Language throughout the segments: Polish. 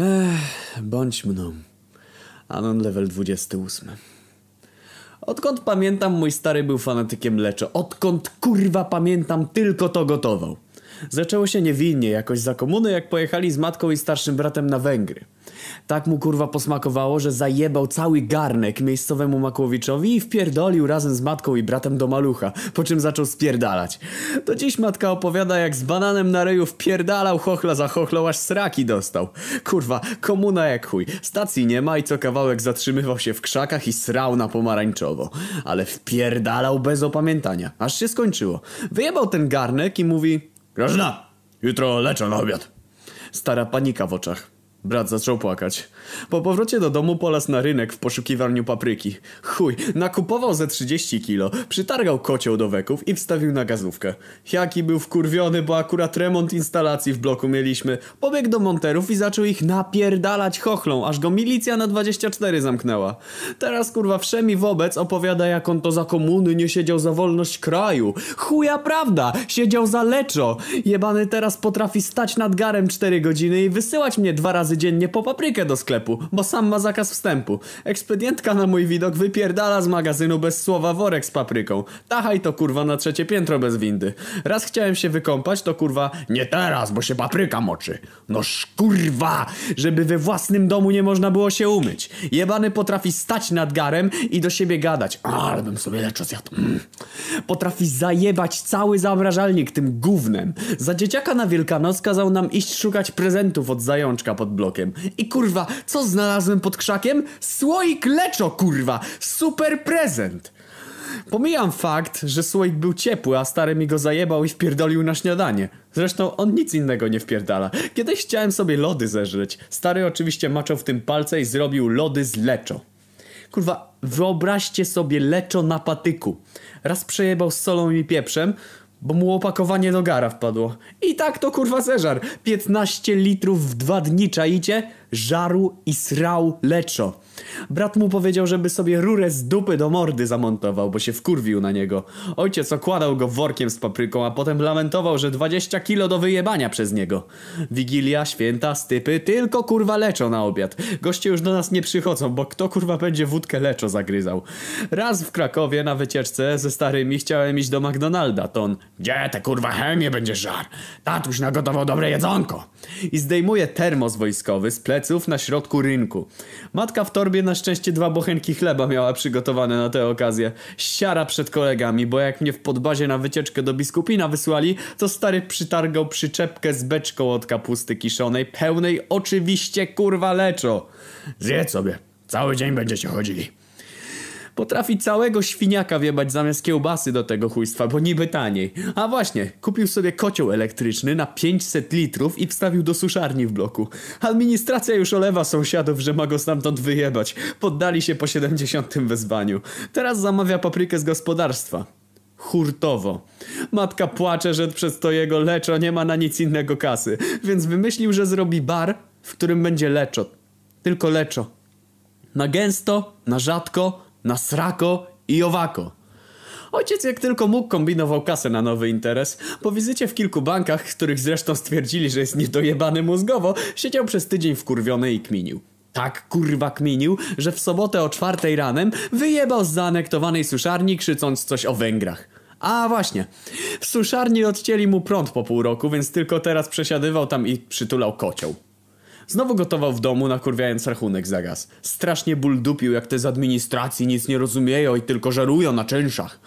Ech, bądź mną. No. Anon level 28. Odkąd pamiętam, mój stary był fanatykiem leczo. Odkąd kurwa pamiętam, tylko to gotował. Zaczęło się niewinnie, jakoś za komuny, jak pojechali z matką i starszym bratem na Węgry. Tak mu kurwa posmakowało, że zajebał cały garnek miejscowemu Makłowiczowi i wpierdolił razem z matką i bratem do malucha, po czym zaczął spierdalać. Do dziś matka opowiada, jak z bananem na ryju wpierdalał chochla za chochlą, aż sraki dostał. Kurwa, komuna jak chuj. Stacji nie ma i co kawałek zatrzymywał się w krzakach i srał na pomarańczowo. Ale wpierdalał bez opamiętania, aż się skończyło. Wyjebał ten garnek i mówi... Grażyna, jutro leczę na obiad. Stara panika w oczach. Brat zaczął płakać. Po powrocie do domu polas na rynek w poszukiwaniu papryki. Chuj, nakupował ze 30 kilo, przytargał kocioł do weków i wstawił na gazówkę. Jaki był wkurwiony, bo akurat remont instalacji w bloku mieliśmy. Pobiegł do monterów i zaczął ich napierdalać chochlą, aż go milicja na 24 zamknęła. Teraz kurwa wszemi wobec opowiada jak on to za komuny nie siedział za wolność kraju. Chuja prawda, siedział za leczo. Jebany teraz potrafi stać nad garem 4 godziny i wysyłać mnie dwa razy razy dziennie po paprykę do sklepu, bo sam ma zakaz wstępu. Ekspedientka na mój widok wypierdala z magazynu bez słowa worek z papryką. Tachaj to kurwa na trzecie piętro bez windy. Raz chciałem się wykąpać, to kurwa nie teraz, bo się papryka moczy. No kurwa, żeby we własnym domu nie można było się umyć. Jebany potrafi stać nad garem i do siebie gadać. Ale bym sobie lecz zjadł. Mm. Potrafi zajebać cały zamrażalnik tym gównem. Za dzieciaka na Wielkanoc kazał nam iść szukać prezentów od zajączka pod blokiem. I kurwa, co znalazłem pod krzakiem? Słoik leczo, kurwa! Super prezent! Pomijam fakt, że słoik był ciepły, a stary mi go zajebał i wpierdolił na śniadanie. Zresztą on nic innego nie wpierdala. Kiedyś chciałem sobie lody zeżreć. Stary oczywiście maczał w tym palce i zrobił lody z leczo. Kurwa, wyobraźcie sobie leczo na patyku. Raz przejebał z solą i pieprzem, bo mu opakowanie do gara wpadło. I tak to kurwa zeżar. 15 litrów w dwa dni, czaicie? żarł i srał leczo. Brat mu powiedział, żeby sobie rurę z dupy do mordy zamontował, bo się wkurwił na niego. Ojciec okładał go workiem z papryką, a potem lamentował, że 20 kilo do wyjebania przez niego. Wigilia, święta, stypy, tylko kurwa leczo na obiad. Goście już do nas nie przychodzą, bo kto kurwa będzie wódkę leczo zagryzał. Raz w Krakowie na wycieczce ze starymi chciałem iść do McDonalda, ton. Gdzie te kurwa chemie będzie żar? Tatuś nagotował dobre jedzonko. I zdejmuje termos wojskowy z ple pleców na środku rynku. Matka w torbie na szczęście dwa bochenki chleba miała przygotowane na tę okazję. Siara przed kolegami, bo jak mnie w podbazie na wycieczkę do biskupina wysłali, to stary przytargał przyczepkę z beczką od kapusty kiszonej, pełnej oczywiście kurwa leczo. Zjedz sobie, cały dzień będziecie chodzili. Potrafi całego świniaka wiebać zamiast kiełbasy do tego chujstwa, bo niby taniej. A właśnie, kupił sobie kocioł elektryczny na 500 litrów i wstawił do suszarni w bloku. Administracja już olewa sąsiadów, że ma go stamtąd wyjebać. Poddali się po 70 wezwaniu. Teraz zamawia paprykę z gospodarstwa. Hurtowo. Matka płacze, że przez to jego leczo nie ma na nic innego kasy, więc wymyślił, że zrobi bar, w którym będzie leczo. Tylko leczo. Na gęsto, na rzadko, na srako i owako. Ojciec jak tylko mógł kombinował kasę na nowy interes. Po wizycie w kilku bankach, których zresztą stwierdzili, że jest niedojebany mózgowo, siedział przez tydzień wkurwiony i kminił. Tak kurwa kminił, że w sobotę o czwartej ranem wyjebał z zaanektowanej suszarni krzycząc coś o Węgrach. A właśnie, w suszarni odcięli mu prąd po pół roku, więc tylko teraz przesiadywał tam i przytulał kocioł. Znowu gotował w domu, nakurwiając rachunek za gaz. Strasznie ból dupił, jak te z administracji nic nie rozumieją i tylko żarują na czynszach.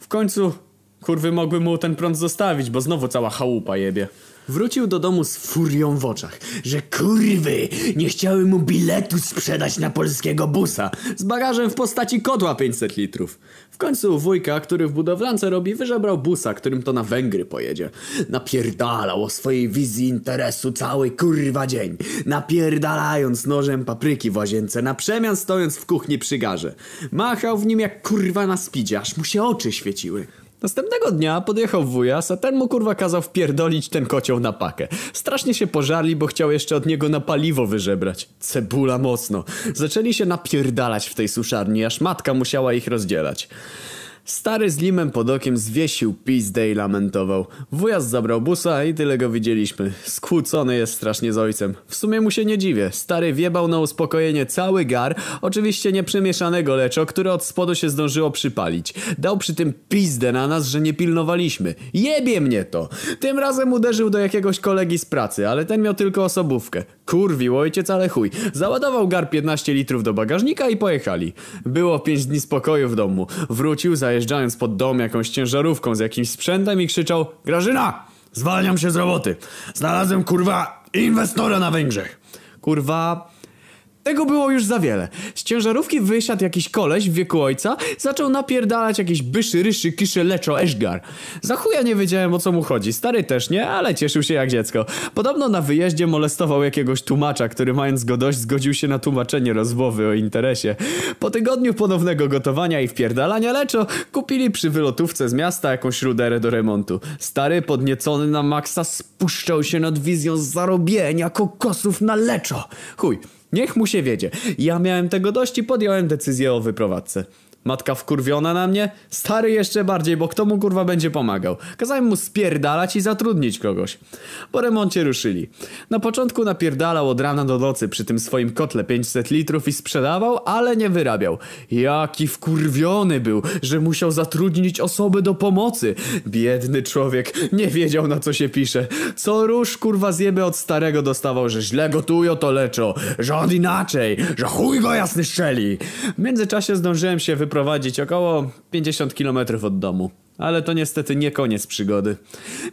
W końcu kurwy mogły mu ten prąd zostawić, bo znowu cała chałupa jebie. Wrócił do domu z furią w oczach, że kurwy nie chciały mu biletu sprzedać na polskiego busa z bagażem w postaci kotła 500 litrów. W końcu wujka, który w budowlance robi, wyżebrał busa, którym to na Węgry pojedzie. Napierdalał o swojej wizji interesu cały kurwa dzień, napierdalając nożem papryki w łazience, na przemian stojąc w kuchni przy garze. Machał w nim jak kurwa na spidzie, aż mu się oczy świeciły. Następnego dnia podjechał wujas, a ten mu kurwa kazał wpierdolić ten kocioł na pakę. Strasznie się pożarli, bo chciał jeszcze od niego na paliwo wyżebrać. Cebula mocno. Zaczęli się napierdalać w tej suszarni, aż matka musiała ich rozdzielać. Stary z limem pod okiem zwiesił pizdę i lamentował. Wujas zabrał busa i tyle go widzieliśmy. Skłócony jest strasznie z ojcem. W sumie mu się nie dziwię. Stary wiebał na uspokojenie cały gar, oczywiście nieprzemieszanego leczo, które od spodu się zdążyło przypalić. Dał przy tym pizdę na nas, że nie pilnowaliśmy. Jebie mnie to! Tym razem uderzył do jakiegoś kolegi z pracy, ale ten miał tylko osobówkę. Kurwił ojciec, ale chuj. Załadował gar 15 litrów do bagażnika i pojechali. Było 5 dni spokoju w domu. Wrócił zajeżdżając pod dom jakąś ciężarówką z jakimś sprzętem i krzyczał Grażyna! Zwalniam się z roboty. Znalazłem kurwa inwestora na Węgrzech. Kurwa, tego było już za wiele. Z ciężarówki wysiadł jakiś koleś w wieku ojca, zaczął napierdalać jakieś byszy, ryszy, kisze, leczo, eszgar. Za chuja nie wiedziałem o co mu chodzi, stary też nie, ale cieszył się jak dziecko. Podobno na wyjeździe molestował jakiegoś tłumacza, który mając go dość zgodził się na tłumaczenie rozmowy o interesie. Po tygodniu ponownego gotowania i wpierdalania leczo, kupili przy wylotówce z miasta jakąś ruderę do remontu. Stary, podniecony na maksa, spuszczał się nad wizją zarobienia kokosów na leczo. Chuj. Niech mu się wiedzie. Ja miałem tego dość i podjąłem decyzję o wyprowadzce. Matka wkurwiona na mnie? Stary jeszcze bardziej, bo kto mu kurwa będzie pomagał? Kazałem mu spierdalać i zatrudnić kogoś. Po remoncie ruszyli. Na początku napierdalał od rana do nocy przy tym swoim kotle 500 litrów i sprzedawał, ale nie wyrabiał. Jaki wkurwiony był, że musiał zatrudnić osoby do pomocy. Biedny człowiek, nie wiedział na co się pisze. Co róż kurwa zjeby od starego dostawał, że źle gotują to leczo, że od inaczej, że chuj go jasny szczeli. W międzyczasie zdążyłem się wypowiedzieć przeprowadzić około 50 km od domu. Ale to niestety nie koniec przygody.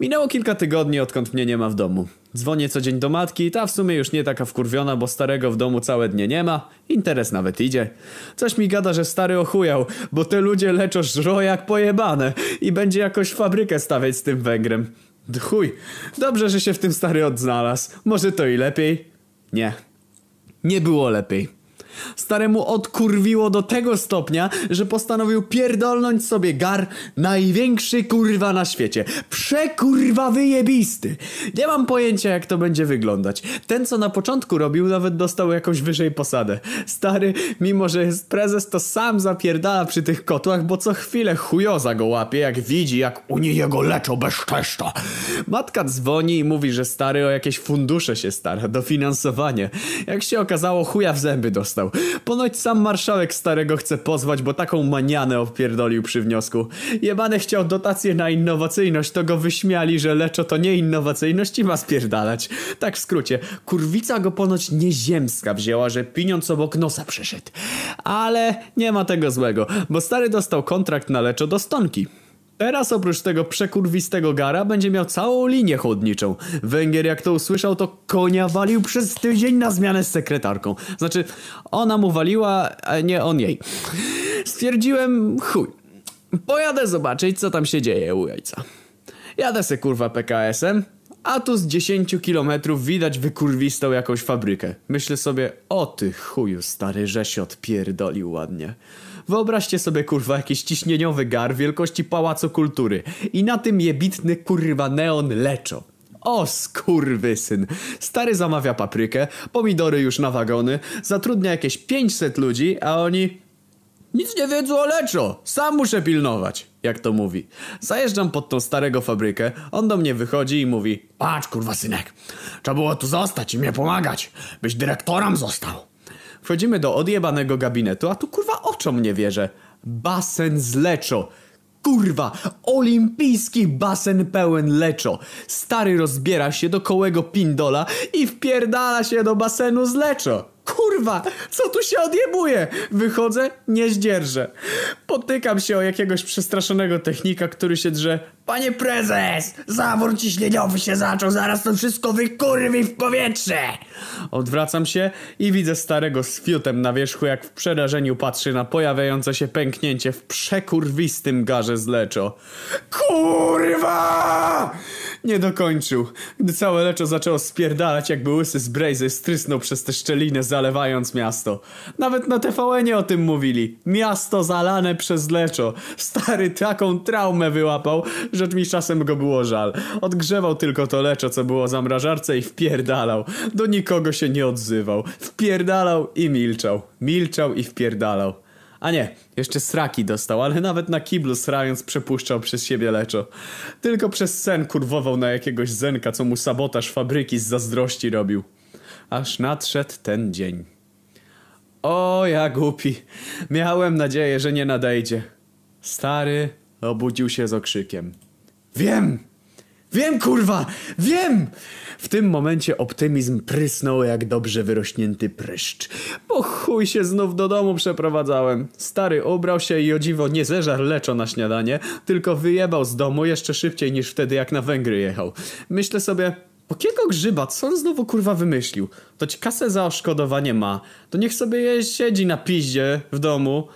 Minęło kilka tygodni, odkąd mnie nie ma w domu. Dzwonię co dzień do matki i ta w sumie już nie taka wkurwiona, bo starego w domu całe dnie nie ma. Interes nawet idzie. Coś mi gada, że stary ochujał, bo te ludzie leczą żro jak pojebane i będzie jakoś fabrykę stawiać z tym węgrem. Chuj, dobrze, że się w tym stary odznalazł. Może to i lepiej? Nie. Nie było lepiej. Staremu odkurwiło do tego stopnia, że postanowił pierdolnąć sobie gar największy kurwa na świecie. Przekurwa wyjebisty. Nie mam pojęcia jak to będzie wyglądać. Ten co na początku robił nawet dostał jakąś wyżej posadę. Stary, mimo że jest prezes to sam zapierdala przy tych kotłach, bo co chwilę chujoza go łapie jak widzi jak u niej jego leczą bezczeszcza. Matka dzwoni i mówi, że stary o jakieś fundusze się stara, dofinansowanie. Jak się okazało chuja w zęby dostał. Ponoć sam marszałek starego chce pozwać, bo taką manianę opierdolił przy wniosku. Jebane chciał dotację na innowacyjność, to go wyśmiali, że leczo to nie innowacyjność i ma spierdalać. Tak w skrócie, kurwica go ponoć nieziemska wzięła, że pieniądz obok nosa przeszedł. Ale nie ma tego złego, bo stary dostał kontrakt na leczo do stonki. Teraz oprócz tego przekurwistego gara będzie miał całą linię chłodniczą. Węgier jak to usłyszał to konia walił przez tydzień na zmianę z sekretarką. Znaczy ona mu waliła, a nie on jej. Stwierdziłem chuj. Pojadę zobaczyć co tam się dzieje u ojca. Jadę se kurwa PKS-em, a tu z 10 kilometrów widać wykurwistą jakąś fabrykę. Myślę sobie, o ty chuju stary, że się odpierdolił ładnie. Wyobraźcie sobie kurwa jakiś ciśnieniowy gar wielkości Pałacu Kultury i na tym jebitny kurwa neon leczo. O skurwy syn! Stary zamawia paprykę, pomidory już na wagony, zatrudnia jakieś 500 ludzi, a oni... Nic nie wiedzą o leczo, sam muszę pilnować, jak to mówi. Zajeżdżam pod tą starego fabrykę, on do mnie wychodzi i mówi Patrz kurwa synek, trzeba było tu zostać i mnie pomagać, byś dyrektorem został. Wchodzimy do odjebanego gabinetu, a tu kurwa oczom nie wierzę. Basen z leczo. Kurwa, olimpijski basen pełen leczo. Stary rozbiera się do kołego pindola i wpierdala się do basenu z leczo kurwa, co tu się odjebuje? Wychodzę, nie zdzierżę. Potykam się o jakiegoś przestraszonego technika, który się drze. Panie prezes, zawór ciśnieniowy się zaczął, zaraz to wszystko wykurwi w powietrze. Odwracam się i widzę starego z fiutem na wierzchu, jak w przerażeniu patrzy na pojawiające się pęknięcie w przekurwistym garze z leczo. Kurwa! Nie dokończył, gdy całe leczo zaczęło spierdalać, jakby łysy z Brazy strysnął przez tę szczelinę, zalewając miasto. Nawet na tvn o tym mówili. Miasto zalane przez leczo. Stary taką traumę wyłapał, że mi czasem go było żal. Odgrzewał tylko to leczo, co było zamrażarce i wpierdalał. Do nikogo się nie odzywał. Wpierdalał i milczał. Milczał i wpierdalał. A nie, jeszcze sraki dostał, ale nawet na kiblu srając przepuszczał przez siebie leczo. Tylko przez sen kurwował na jakiegoś zenka, co mu sabotaż fabryki z zazdrości robił. Aż nadszedł ten dzień. O, ja głupi. Miałem nadzieję, że nie nadejdzie. Stary obudził się z okrzykiem. Wiem! Wiem, kurwa! Wiem! W tym momencie optymizm prysnął jak dobrze wyrośnięty pryszcz. Bo chuj się znów do domu przeprowadzałem. Stary ubrał się i o dziwo nie zeżar leczo na śniadanie, tylko wyjebał z domu jeszcze szybciej niż wtedy jak na Węgry jechał. Myślę sobie, po kiego grzyba, co on znowu kurwa wymyślił? Toć kasę za oszkodowanie ma, to niech sobie je siedzi na piździe w domu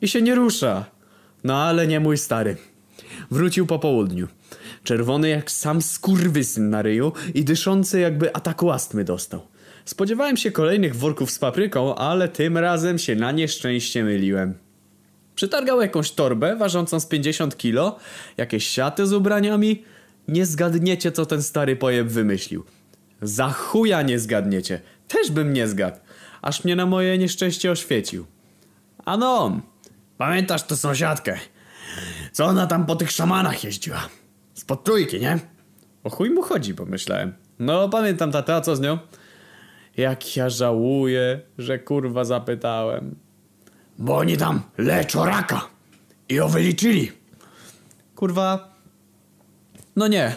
i się nie rusza. No ale nie mój stary. Wrócił po południu czerwony jak sam skurwysyn na ryju i dyszący jakby ataku astmy dostał. Spodziewałem się kolejnych worków z papryką, ale tym razem się na nieszczęście myliłem. Przytargał jakąś torbę ważącą z 50 kilo, jakieś siaty z ubraniami. Nie zgadniecie, co ten stary pojeb wymyślił. Za chuja nie zgadniecie. Też bym nie zgadł. Aż mnie na moje nieszczęście oświecił. Ano, pamiętasz tę sąsiadkę? Co ona tam po tych szamanach jeździła? Spod trójki, nie? O chuj mu chodzi, pomyślałem. No, pamiętam tata, co z nią? Jak ja żałuję, że kurwa zapytałem. Bo oni tam leczą raka i o wyliczyli. Kurwa. No nie.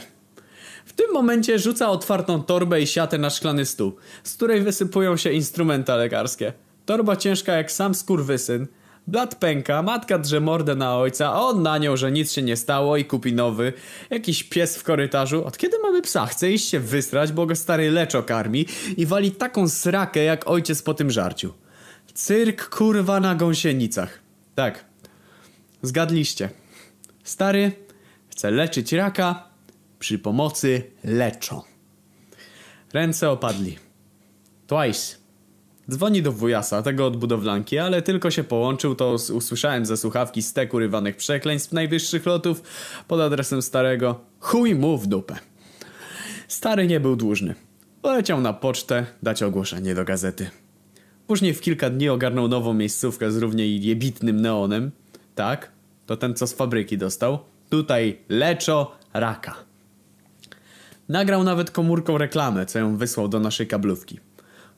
W tym momencie rzuca otwartą torbę i siatę na szklany stół, z której wysypują się instrumenta lekarskie. Torba ciężka jak sam skurwysyn, Blat pęka, matka drze mordę na ojca, a on na nią, że nic się nie stało i kupi nowy. Jakiś pies w korytarzu. Od kiedy mamy psa? Chce iść się wysrać, bo go stary leczo karmi i wali taką srakę jak ojciec po tym żarciu. Cyrk kurwa na gąsienicach. Tak. Zgadliście. Stary chce leczyć raka przy pomocy leczo. Ręce opadli. Twice. Dzwoni do wujasa, tego od budowlanki, ale tylko się połączył, to usłyszałem ze słuchawki stek urywanych przekleństw najwyższych lotów pod adresem starego. Chuj mu w dupę. Stary nie był dłużny. Poleciał na pocztę dać ogłoszenie do gazety. Później w kilka dni ogarnął nową miejscówkę z równie jebitnym neonem. Tak, to ten co z fabryki dostał. Tutaj leczo raka. Nagrał nawet komórką reklamę, co ją wysłał do naszej kablówki.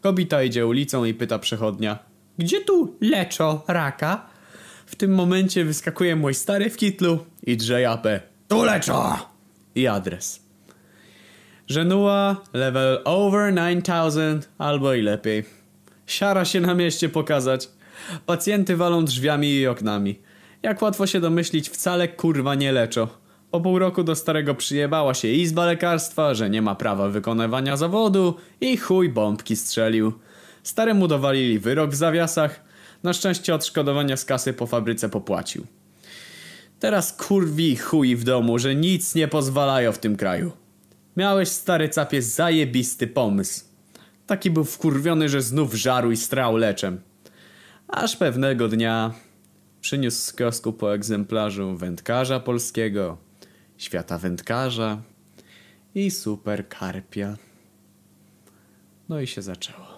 Kobieta idzie ulicą i pyta przechodnia. Gdzie tu leczo raka? W tym momencie wyskakuje mój stary w kitlu i drze apę. Tu leczo! I adres. Żenua, level over 9000 albo i lepiej. Siara się na mieście pokazać. Pacjenty walą drzwiami i oknami. Jak łatwo się domyślić, wcale kurwa nie leczą. O pół roku do starego przyjebała się izba lekarstwa, że nie ma prawa wykonywania zawodu i chuj bombki strzelił. Staremu dowalili wyrok w zawiasach, na szczęście odszkodowania z kasy po fabryce popłacił. Teraz kurwi chuj w domu, że nic nie pozwalają w tym kraju. Miałeś stary capie zajebisty pomysł. Taki był wkurwiony, że znów żarł i strał leczem. Aż pewnego dnia przyniósł z kiosku po egzemplarzu wędkarza polskiego, świata wędkarza i super karpia. No i się zaczęło.